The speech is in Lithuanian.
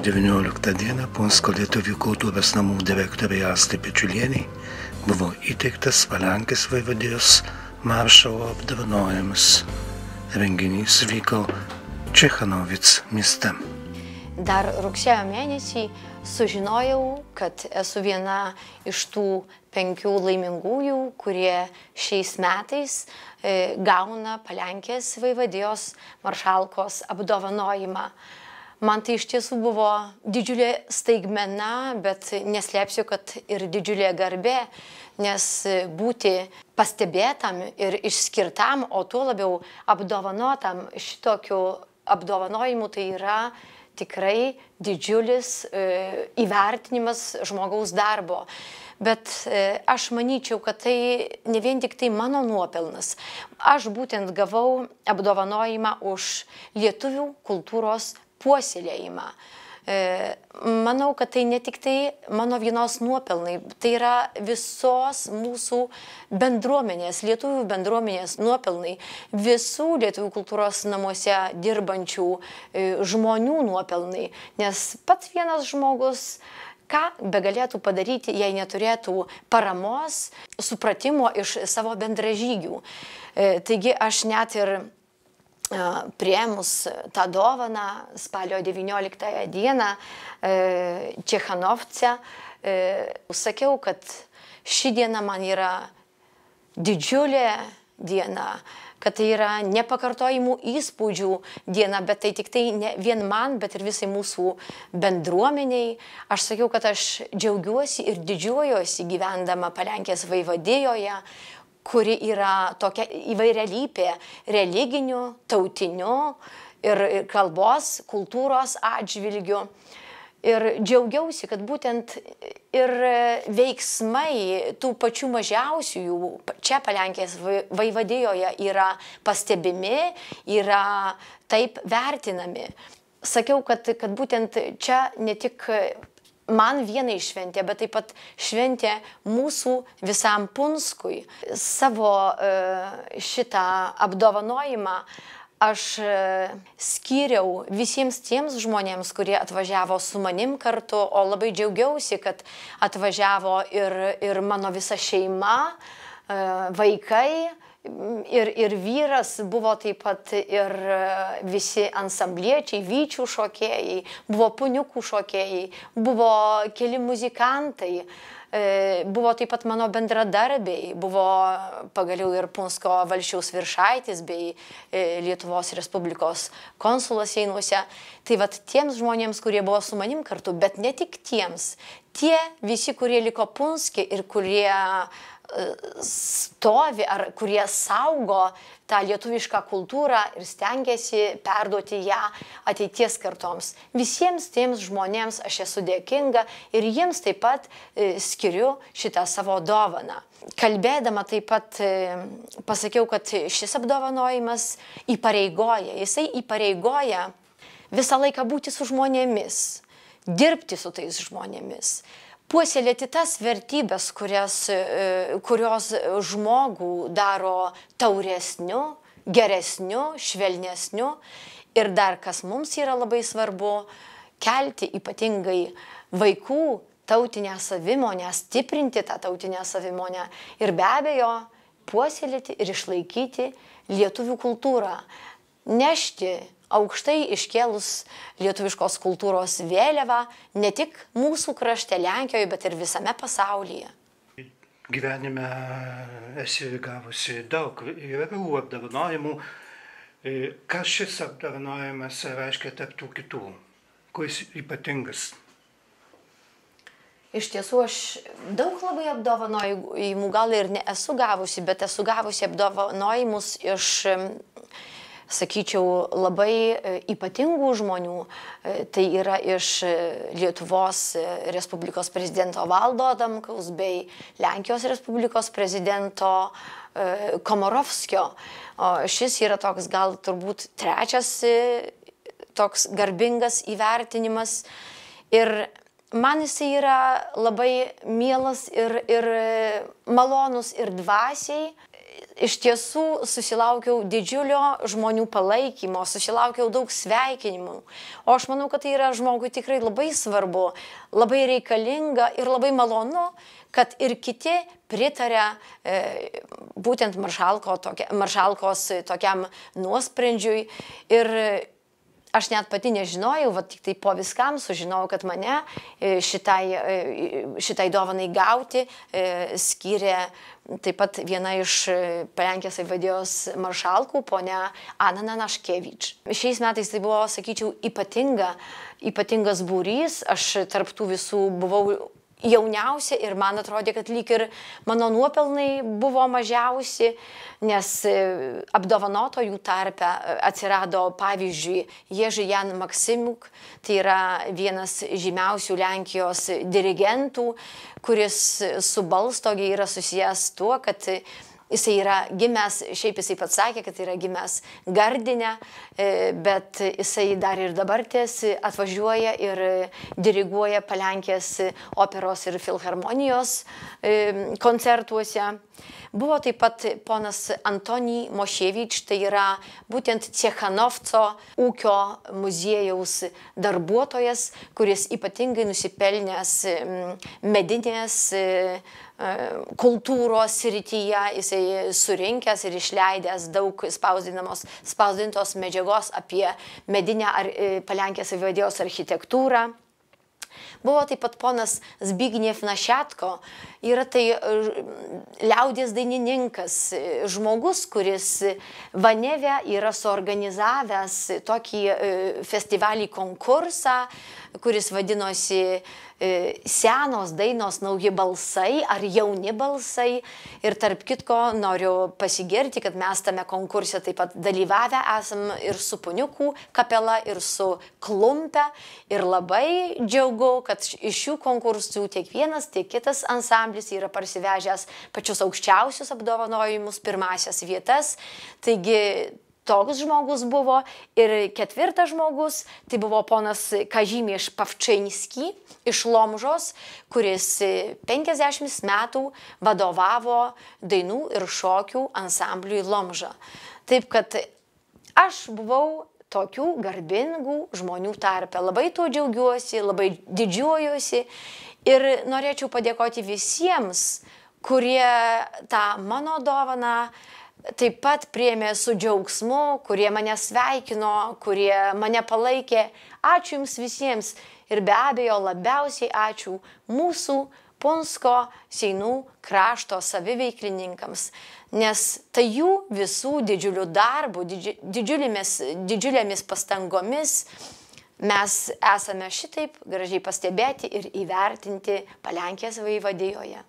birželio 19 dieną Punsko lietuvių kultūros namų direktoriai Astai Pečiulieniai buvo įteiktas Palenkės vaivadijos maršalo apdovanojimas. Renginys vyko Čechanovic mieste. Dar rugsėjo mėnesį sužinojau, kad esu viena iš tų penkių laimingųjų, kurie šiais metais e, gauna Palenkės vaivadijos maršalkos apdovanojimą. Man tai iš tiesų buvo didžiulė staigmena, bet neslėpsiu, kad ir didžiulė garbė, nes būti pastebėtam ir išskirtam, o tuo labiau apdovanotam šitokiu apdovanojimu, tai yra tikrai didžiulis e, įvertinimas žmogaus darbo. Bet e, aš manyčiau, kad tai ne vien tik tai mano nuopelnas. Aš būtent gavau apdovanojimą už lietuvių kultūros puoselėjimą. E, manau, kad tai ne tik tai mano vienos nuopelnai, tai yra visos mūsų bendruomenės, lietuvių bendruomenės nuopelnai, visų lietuvių kultūros namuose dirbančių e, žmonių nuopelnai, nes pats vienas žmogus ką begalėtų padaryti, jei neturėtų paramos, supratimo iš savo bendražygių. E, taigi aš net ir Priemus e, tą dovaną spalio 19 dieną Čechanovce, sakiau, kad ši diena man yra didžiulė diena, kad tai yra nepakartojimų įspūdžių diena, bet tai tik tai ne vien man, bet ir visai mūsų bendruomeniai. Aš sakiau, kad aš džiaugiuosi ir didžiuojuosi gyvendama Palenkės vaivadėjoje, kuri yra tokia įvairialypė - religinių, tautinių ir kalbos, kultūros atžvilgių. Ir džiaugiausi, kad būtent ir veiksmai tų pačių mažiausiųjų čia Palenkės vaivadijoje yra pastebimi, yra taip vertinami. Sakiau, kad, kad būtent čia ne tik man vienai šventė, bet taip pat šventė mūsų visam Punskui. Savo e, šitą apdovanojimą aš e, skyriau visiems tiems žmonėms, kurie atvažiavo su manim kartu, o labai džiaugiausi, kad atvažiavo ir, ir mano visa šeima, e, vaikai ir, ir vyras, buvo taip pat ir e, visi ansambliečiai, vyčių šokėjai, buvo puniukų šokėjai, buvo keli muzikantai, e, buvo taip pat mano bendradarbiai, buvo pagaliau ir Punsko valšiaus viršaitis bei e, Lietuvos Respublikos konsulas Jeinuose. Tai vad tiems žmonėms, kurie buvo su manim kartu, bet ne tik tiems, tie visi, kurie liko Punski ir kurie uh, stovi ar kurie saugo tą lietuvišką kultūrą ir stengiasi perduoti ją ateities kartoms. Visiems tiems žmonėms aš esu dėkinga ir jiems taip pat e, skiriu šitą savo dovaną. Kalbėdama taip pat e, pasakiau, kad šis apdovanojimas įpareigoja, jisai įpareigoja visą laiką būti su žmonėmis, dirbti su tais žmonėmis puoselėti tas vertybės, kurias, e, kurios žmogų daro tauresniu, geresniu, švelnesniu. Ir dar kas mums yra labai svarbu, kelti ypatingai vaikų tautinę savimonę, stiprinti tą tautinę savimonę ir be abejo puoselėti ir išlaikyti lietuvių kultūrą, nešti aukštai iškėlus lietuviškos kultūros vėliavą ne tik mūsų krašte Lenkijoje, bet ir visame pasaulyje. Gyvenime esi gavusi daug įvairių apdovanojimų. E, kas šis apdovanojimas reiškia taptų kitų? Kuo jis ypatingas? Iš tiesų, aš daug labai apdovanojimų gal ir nesu gavusi, bet esu gavusi apdovanojimus iš sakyčiau, labai e, ypatingų žmonių. E, tai yra iš e, Lietuvos Respublikos prezidento Valdo Adamkaus bei Lenkijos Respublikos prezidento Komorovskio. O šis yra toks gal turbūt trečias toks garbingas įvertinimas. Ir man jisai yra labai mielas ir, ir malonus ir dvasiai, iš tiesų susilaukiau didžiulio žmonių palaikymo, susilaukiau daug sveikinimų. O aš manau, kad tai yra žmogui tikrai labai svarbu, labai reikalinga ir labai malonu, kad ir kiti pritarė e, būtent maršalko tokia, maršalkos tokiam nuosprendžiui. Ir aš net pati nežinojau, va tik tai po viskam sužinojau, kad mane e, šitai, e, šitai dovanai gauti e, skiria taip pat viena iš Pelenkės įvadėjos maršalkų, ponia Anana Naškevič. Šiais metais tai buvo, sakyčiau, ypatinga, ypatingas būrys, aš tarptų visų buvau jauniausia ir man atrodė, kad lyg ir mano nuopelnai buvo mažiausi, nes e, apdovanotojų tarpe e, atsirado pavyzdžiui Ježi Jan Maksimuk, tai yra vienas žymiausių Lenkijos dirigentų, kuris su Balstogi yra susijęs tuo, kad Jisai yra gimęs, šiaip jisai pats sakė, kad yra gimęs Gardinę, e, bet jisai dar ir dabar tiesi atvažiuoja ir diriguoja Palenkės operos ir filharmonijos e, koncertuose. Buvo taip pat ponas Antonij Moševič, tai yra būtent Cechanovco ūkio muziejaus darbuotojas, kuris ypatingai nusipelnęs medinės e, E, kultūros srityje, jisai surinkęs ir išleidęs daug spausdintos medžiagos apie medinę ar, e, Palenkės avivadijos architektūrą. Buvo taip pat ponas Zbigniev Našetko, yra tai e, liaudės dainininkas, žmogus, kuris Vaneve yra suorganizavęs tokį festivalį konkursą, kuris vadinosi uh, E, senos dainos nauji balsai ar jauni balsai. Ir tarp kitko noriu pasigirti, kad mes tame konkurse taip pat dalyvavę esam ir su Puniukų kapela, ir su Klumpe. Ir labai džiaugu, kad iš šių konkursų tiek vienas, tiek kitas ansamblis yra parsivežęs pačius aukščiausius apdovanojimus, pirmasias vietas. Taigi toks žmogus buvo ir ketvirtas žmogus, tai buvo ponas Kažymėš Pavčainski iš Lomžos, kuris 50 metų vadovavo dainų ir šokių ansambliui Lomža. Taip kad aš buvau tokių garbingų žmonių tarpe. Labai tuo džiaugiuosi, labai didžiuojuosi ir norėčiau padėkoti visiems, kurie tą mano dovaną uh, taip pat priemė su džiaugsmu, kurie mane sveikino, kurie mane palaikė. Ačiū Jums visiems ir be abejo labiausiai ačiū mūsų Punsko Seinų krašto saviveiklininkams, nes tai jų visų didžiulių darbų, didži, didžiulėmis, didžiulėmis pastangomis mes esame šitaip gražiai pastebėti ir įvertinti Palenkės vaivadijoje.